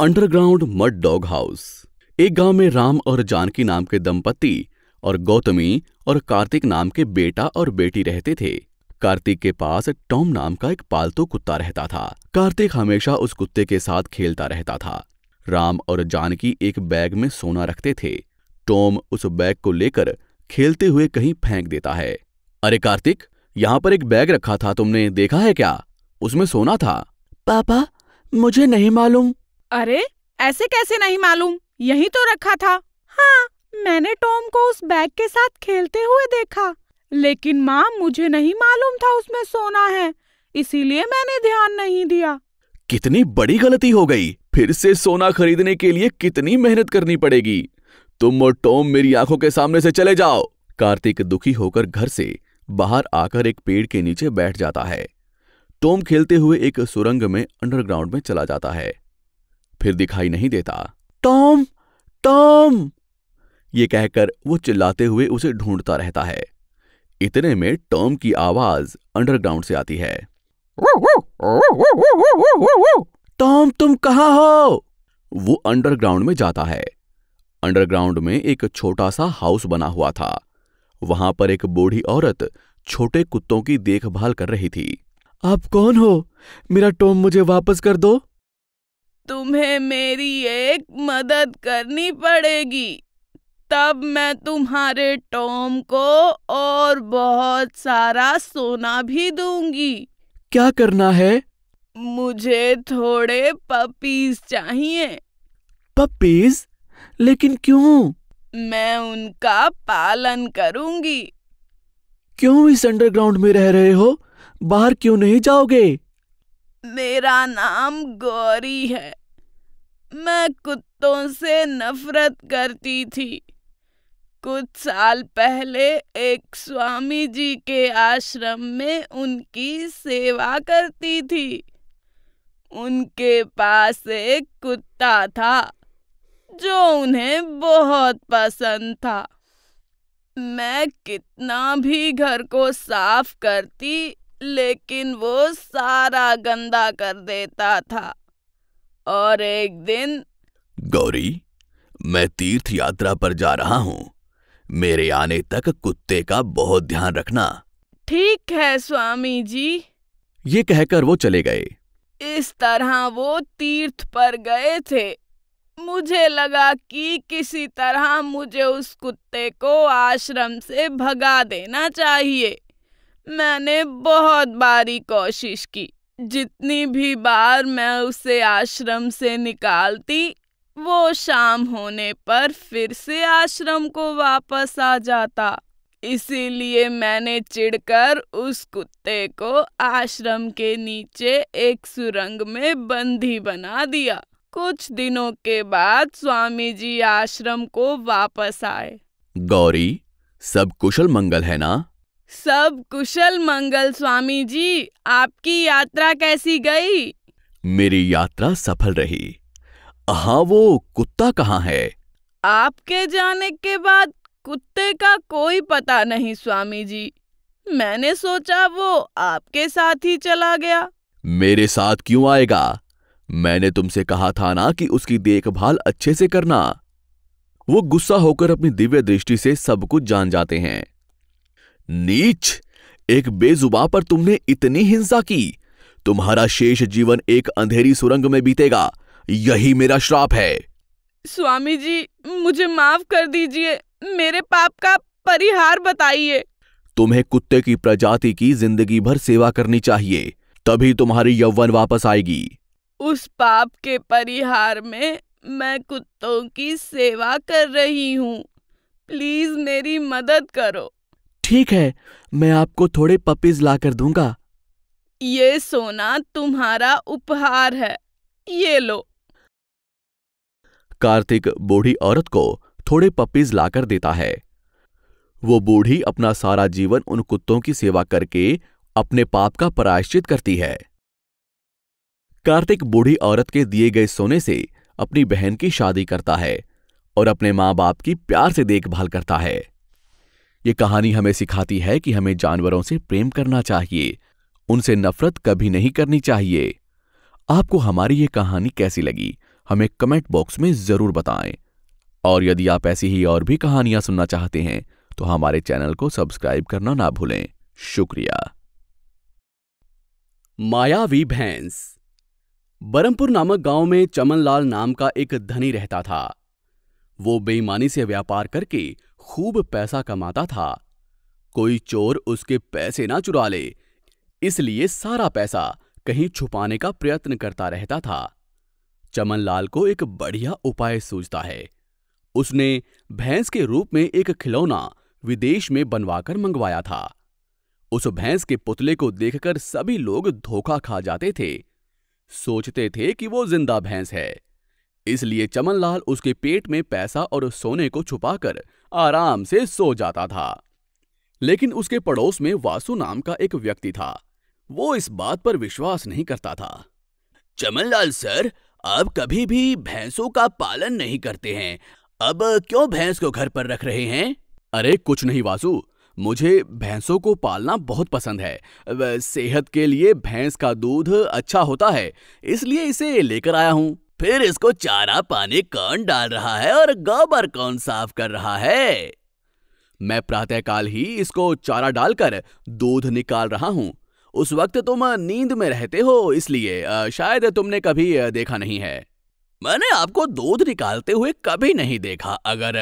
underground mud dog house एक गांव में राम और जानकी नाम के दंपति और गौतमी और कार्तिक नाम के बेटा और बेटी रहते थे कार्तिक के पास टॉम नाम का एक पालतू कुत्ता रहता था कार्तिक हमेशा उस कुत्ते के साथ खेलता रहता था राम और जानकी एक बैग में सोना रखते थे टॉम उस बैग को लेकर खेलते हुए कहीं फेंक देता है अरे कार्तिक यहाँ पर एक बैग रखा था तुमने देखा है क्या उसमें सोना था पापा मुझे नहीं मालूम अरे ऐसे कैसे नहीं मालूम यही तो रखा था हाँ मैंने टॉम को उस बैग के साथ खेलते हुए देखा लेकिन माँ मुझे नहीं मालूम था उसमें सोना है इसीलिए मैंने ध्यान नहीं दिया कितनी बड़ी गलती हो गई फिर से सोना खरीदने के लिए कितनी मेहनत करनी पड़ेगी तुम और टॉम मेरी आंखों के सामने से चले जाओ कार्तिक दुखी होकर घर से बाहर आकर एक पेड़ के नीचे बैठ जाता है टॉम खेलते हुए एक सुरंग में अंडरग्राउंड में चला जाता है फिर दिखाई नहीं देता टॉम टॉम ये कहकर वो चिल्लाते हुए उसे ढूंढता रहता है इतने में टॉम की आवाज अंडरग्राउंड से आती है टॉम तुम कहा हो वो अंडरग्राउंड में जाता है अंडरग्राउंड में एक छोटा सा हाउस बना हुआ था वहां पर एक बूढ़ी औरत छोटे कुत्तों की देखभाल कर रही थी आप कौन हो मेरा टॉम मुझे वापस कर दो तुम्हें मेरी एक मदद करनी पड़ेगी तब मैं तुम्हारे टॉम को और बहुत सारा सोना भी दूंगी क्या करना है मुझे थोड़े पपीज चाहिए पपीज लेकिन क्यों मैं उनका पालन करूंगी क्यों इस अंडरग्राउंड में रह रहे हो बाहर क्यों नहीं जाओगे मेरा नाम गौरी है मैं कुत्तों से नफरत करती थी कुछ साल पहले एक स्वामी जी के आश्रम में उनकी सेवा करती थी उनके पास एक कुत्ता था जो उन्हें बहुत पसंद था मैं कितना भी घर को साफ करती लेकिन वो सारा गंदा कर देता था और एक दिन गौरी मैं तीर्थ यात्रा पर जा रहा हूँ मेरे आने तक कुत्ते का बहुत ध्यान रखना ठीक है स्वामी जी ये कहकर वो चले गए इस तरह वो तीर्थ पर गए थे मुझे लगा कि किसी तरह मुझे उस कुत्ते को आश्रम से भगा देना चाहिए मैंने बहुत बारी कोशिश की जितनी भी बार मैं उसे आश्रम से निकालती वो शाम होने पर फिर से आश्रम को वापस आ जाता इसीलिए मैंने चिढ़कर उस कुत्ते को आश्रम के नीचे एक सुरंग में बंदी बना दिया कुछ दिनों के बाद स्वामी जी आश्रम को वापस आए गौरी सब कुशल मंगल है ना सब कुशल मंगल स्वामी जी आपकी यात्रा कैसी गई मेरी यात्रा सफल रही हाँ वो कुत्ता कहाँ है आपके जाने के बाद कुत्ते का कोई पता नहीं स्वामी जी मैंने सोचा वो आपके साथ ही चला गया मेरे साथ क्यों आएगा मैंने तुमसे कहा था ना कि उसकी देखभाल अच्छे से करना वो गुस्सा होकर अपनी दिव्य दृष्टि से सब कुछ जान जाते हैं नीच एक बेजुबा पर तुमने इतनी हिंसा की तुम्हारा शेष जीवन एक अंधेरी सुरंग में बीतेगा यही मेरा श्राप है स्वामी जी मुझे माफ कर दीजिए मेरे पाप का परिहार बताइए तुम्हें कुत्ते की प्रजाति की जिंदगी भर सेवा करनी चाहिए तभी तुम्हारी यौवन वापस आएगी उस पाप के परिहार में मैं कुत्तों की सेवा कर रही हूँ प्लीज मेरी मदद करो ठीक है मैं आपको थोड़े पपीज ला कर दूंगा ये सोना तुम्हारा उपहार है ये लो कार्तिक बूढ़ी औरत को थोड़े पपीज लाकर देता है वो बूढ़ी अपना सारा जीवन उन कुत्तों की सेवा करके अपने पाप का प्रायश्चित करती है कार्तिक बूढ़ी औरत के दिए गए सोने से अपनी बहन की शादी करता है और अपने माँ बाप की प्यार से देखभाल करता है ये कहानी हमें सिखाती है कि हमें जानवरों से प्रेम करना चाहिए उनसे नफरत कभी नहीं करनी चाहिए आपको हमारी ये कहानी कैसी लगी हमें कमेंट बॉक्स में ज़रूर बताएं और यदि आप ऐसी ही और भी कहानियां सुनना चाहते हैं तो हमारे चैनल को सब्सक्राइब करना ना भूलें शुक्रिया मायावी भैंस बरमपुर नामक गांव में चमनलाल नाम का एक धनी रहता था वो बेईमानी से व्यापार करके खूब पैसा कमाता था कोई चोर उसके पैसे ना चुरा ले इसलिए सारा पैसा कहीं छुपाने का प्रयत्न करता रहता था चमनलाल को एक बढ़िया उपाय सूझता है उसने भैंस के रूप में एक खिलौना विदेश में बनवाकर मंगवाया था उस भैंस के पुतले को देखकर सभी लोग धोखा खा जाते थे सोचते थे कि वो जिंदा भैंस है इसलिए चमनलाल उसके पेट में पैसा और सोने को छुपाकर आराम से सो जाता था लेकिन उसके पड़ोस में वासु नाम का एक व्यक्ति था वो इस बात पर विश्वास नहीं करता था चमनलाल सर आप कभी भी भैंसों का पालन नहीं करते हैं अब क्यों भैंस को घर पर रख रहे हैं अरे कुछ नहीं वासु मुझे भैंसों को पालना बहुत पसंद है सेहत के लिए भैंस का दूध अच्छा होता है इसलिए इसे लेकर आया हूँ फिर इसको चारा पानी कौन डाल रहा है और गोबर कौन साफ कर रहा है मैं प्रातःकाल ही इसको चारा डालकर दूध निकाल रहा हूँ उस वक्त तुम नींद में रहते हो इसलिए शायद तुमने कभी देखा नहीं है मैंने आपको दूध निकालते हुए कभी नहीं देखा अगर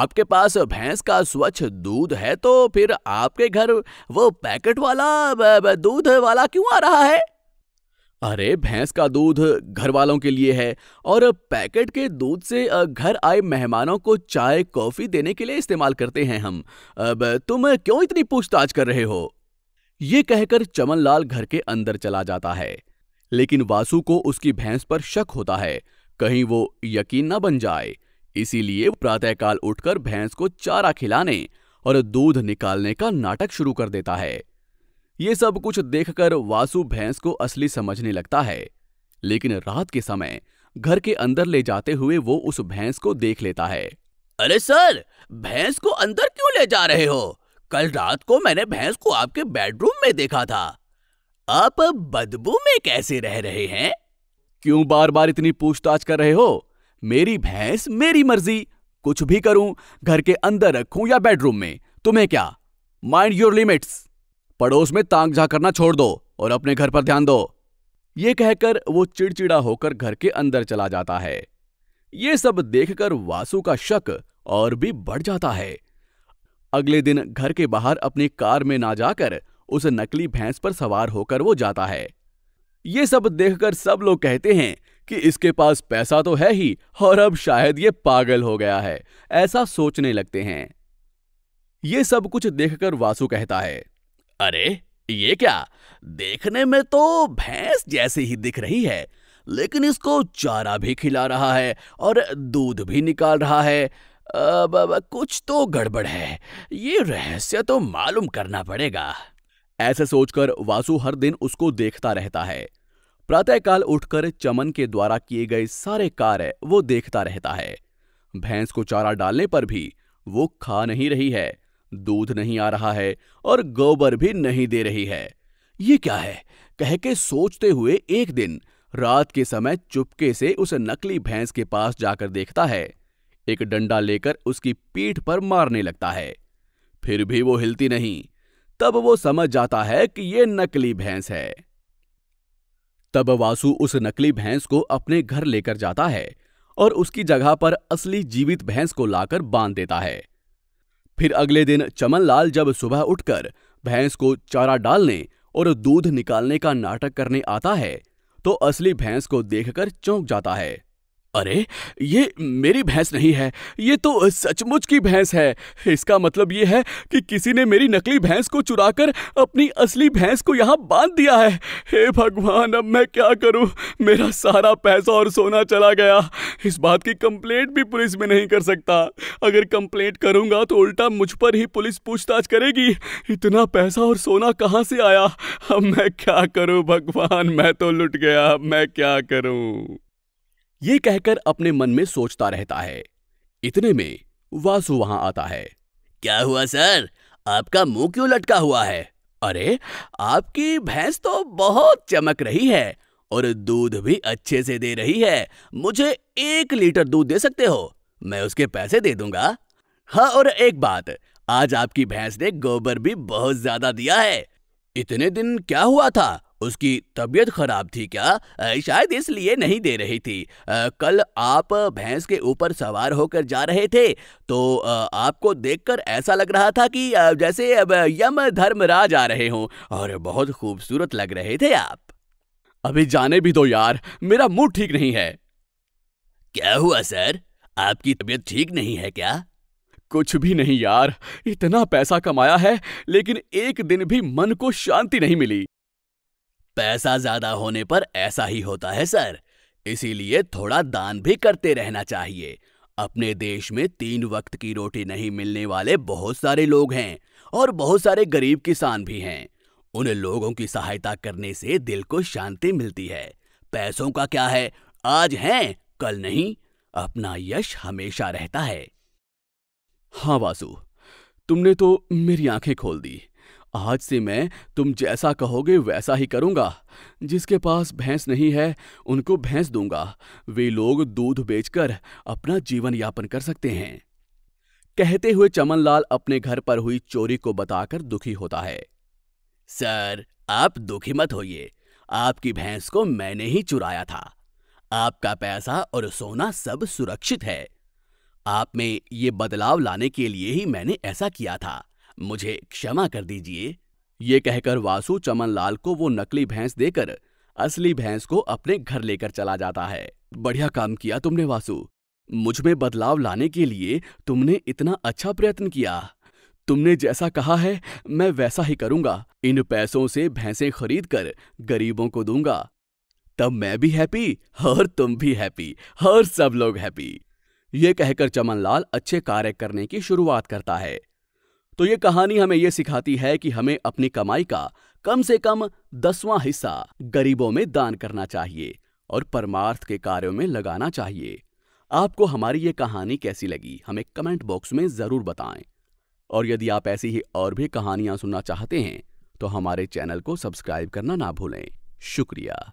आपके पास भैंस का स्वच्छ दूध है तो फिर आपके घर वो पैकेट वाला दूध वाला क्यों आ रहा है अरे भैंस का दूध घर वालों के लिए है और पैकेट के दूध से घर आए मेहमानों को चाय कॉफ़ी देने के लिए इस्तेमाल करते हैं हम अब तुम क्यों इतनी पूछताछ कर रहे हो ये कहकर चमनलाल घर के अंदर चला जाता है लेकिन वासु को उसकी भैंस पर शक होता है कहीं वो यकीन न बन जाए इसीलिए प्रातःकाल उठकर भैंस को चारा खिलाने और दूध निकालने का नाटक शुरू कर देता है ये सब कुछ देखकर वासु भैंस को असली समझने लगता है लेकिन रात के समय घर के अंदर ले जाते हुए वो उस भैंस को देख लेता है अरे सर भैंस को अंदर क्यों ले जा रहे हो कल रात को मैंने भैंस को आपके बेडरूम में देखा था आप बदबू में कैसे रह रहे हैं क्यों बार बार इतनी पूछताछ कर रहे हो मेरी भैंस मेरी मर्जी कुछ भी करूं घर के अंदर रखूं या बेडरूम में तुम्हें क्या माइंड योर लिमिट्स पड़ोस में तांग झा करना छोड़ दो और अपने घर पर ध्यान दो ये कहकर वो चिड़चिड़ा होकर घर के अंदर चला जाता है ये सब देखकर वासु का शक और भी बढ़ जाता है अगले दिन घर के बाहर अपनी कार में ना जाकर उस नकली भैंस पर सवार होकर वो जाता है ये सब देखकर सब लोग कहते हैं कि इसके पास पैसा तो है ही और अब शायद ये पागल हो गया है ऐसा सोचने लगते हैं ये सब कुछ देखकर वासु कहता है अरे ये क्या देखने में तो भैंस जैसी ही दिख रही है लेकिन इसको चारा भी खिला रहा है और दूध भी निकाल रहा है अब, अब कुछ तो गड़बड़ है ये रहस्य तो मालूम करना पड़ेगा ऐसे सोचकर वासु हर दिन उसको देखता रहता है प्रातःकाल उठकर चमन के द्वारा किए गए सारे कार्य वो देखता रहता है भैंस को चारा डालने पर भी वो खा नहीं रही है दूध नहीं आ रहा है और गोबर भी नहीं दे रही है ये क्या है कह के सोचते हुए एक दिन रात के समय चुपके से उस नकली भैंस के पास जाकर देखता है एक डंडा लेकर उसकी पीठ पर मारने लगता है फिर भी वो हिलती नहीं तब वो समझ जाता है कि ये नकली भैंस है तब वासु उस नकली भैंस को अपने घर लेकर जाता है और उसकी जगह पर असली जीवित भैंस को लाकर बांध देता है फिर अगले दिन चमनलाल जब सुबह उठकर भैंस को चारा डालने और दूध निकालने का नाटक करने आता है तो असली भैंस को देखकर चौंक जाता है अरे ये मेरी भैंस नहीं है ये तो सचमुच की भैंस है इसका मतलब ये है कि किसी ने मेरी नकली भैंस को चुराकर अपनी असली भैंस को यहाँ बांध दिया है हे भगवान अब मैं क्या करूँ मेरा सारा पैसा और सोना चला गया इस बात की कंप्लेंट भी पुलिस में नहीं कर सकता अगर कंप्लेंट करूँगा तो उल्टा मुझ पर ही पुलिस पूछताछ करेगी इतना पैसा और सोना कहाँ से आया अब मैं क्या करूँ भगवान मैं तो लुट गया अब मैं क्या करूँ ये कहकर अपने मन में सोचता रहता है इतने में वासु वहां आता है क्या हुआ सर आपका मुंह क्यों लटका हुआ है अरे आपकी भैंस तो बहुत चमक रही है और दूध भी अच्छे से दे रही है मुझे एक लीटर दूध दे सकते हो मैं उसके पैसे दे दूंगा हाँ और एक बात आज आपकी भैंस ने गोबर भी बहुत ज्यादा दिया है इतने दिन क्या हुआ था उसकी तबीयत खराब थी क्या शायद इसलिए नहीं दे रही थी कल आप भैंस के ऊपर सवार होकर जा रहे थे तो आपको देखकर ऐसा लग रहा था कि जैसे अब यम धर्मराज आ रहे हों और बहुत खूबसूरत लग रहे थे आप अभी जाने भी दो यार मेरा मूड ठीक नहीं है क्या हुआ सर आपकी तबीयत ठीक नहीं है क्या कुछ भी नहीं यार इतना पैसा कमाया है लेकिन एक दिन भी मन को शांति नहीं मिली पैसा ज्यादा होने पर ऐसा ही होता है सर इसीलिए थोड़ा दान भी करते रहना चाहिए अपने देश में तीन वक्त की रोटी नहीं मिलने वाले बहुत सारे लोग हैं और बहुत सारे गरीब किसान भी हैं उन लोगों की सहायता करने से दिल को शांति मिलती है पैसों का क्या है आज है कल नहीं अपना यश हमेशा रहता है हाँ वासु तुमने तो मेरी आंखें खोल दी आज से मैं तुम जैसा कहोगे वैसा ही करूंगा जिसके पास भैंस नहीं है उनको भैंस दूंगा वे लोग दूध बेचकर अपना जीवन यापन कर सकते हैं कहते हुए चमनलाल अपने घर पर हुई चोरी को बताकर दुखी होता है सर आप दुखी मत होइए आपकी भैंस को मैंने ही चुराया था आपका पैसा और सोना सब सुरक्षित है आप में ये बदलाव लाने के लिए ही मैंने ऐसा किया था मुझे क्षमा कर दीजिए ये कहकर वासु चमनलाल को वो नकली भैंस देकर असली भैंस को अपने घर लेकर चला जाता है बढ़िया काम किया तुमने वासु मुझ में बदलाव लाने के लिए तुमने इतना अच्छा प्रयत्न किया तुमने जैसा कहा है मैं वैसा ही करूंगा इन पैसों से भैंसें खरीद कर गरीबों को दूंगा तब मैं भी हैप्पी और तुम भी हैप्पी और सब लोग हैप्पी ये कहकर चमनलाल अच्छे कार्य करने की शुरुआत करता है तो ये कहानी हमें ये सिखाती है कि हमें अपनी कमाई का कम से कम दसवां हिस्सा गरीबों में दान करना चाहिए और परमार्थ के कार्यों में लगाना चाहिए आपको हमारी ये कहानी कैसी लगी हमें कमेंट बॉक्स में ज़रूर बताएं और यदि आप ऐसी ही और भी कहानियां सुनना चाहते हैं तो हमारे चैनल को सब्सक्राइब करना ना भूलें शुक्रिया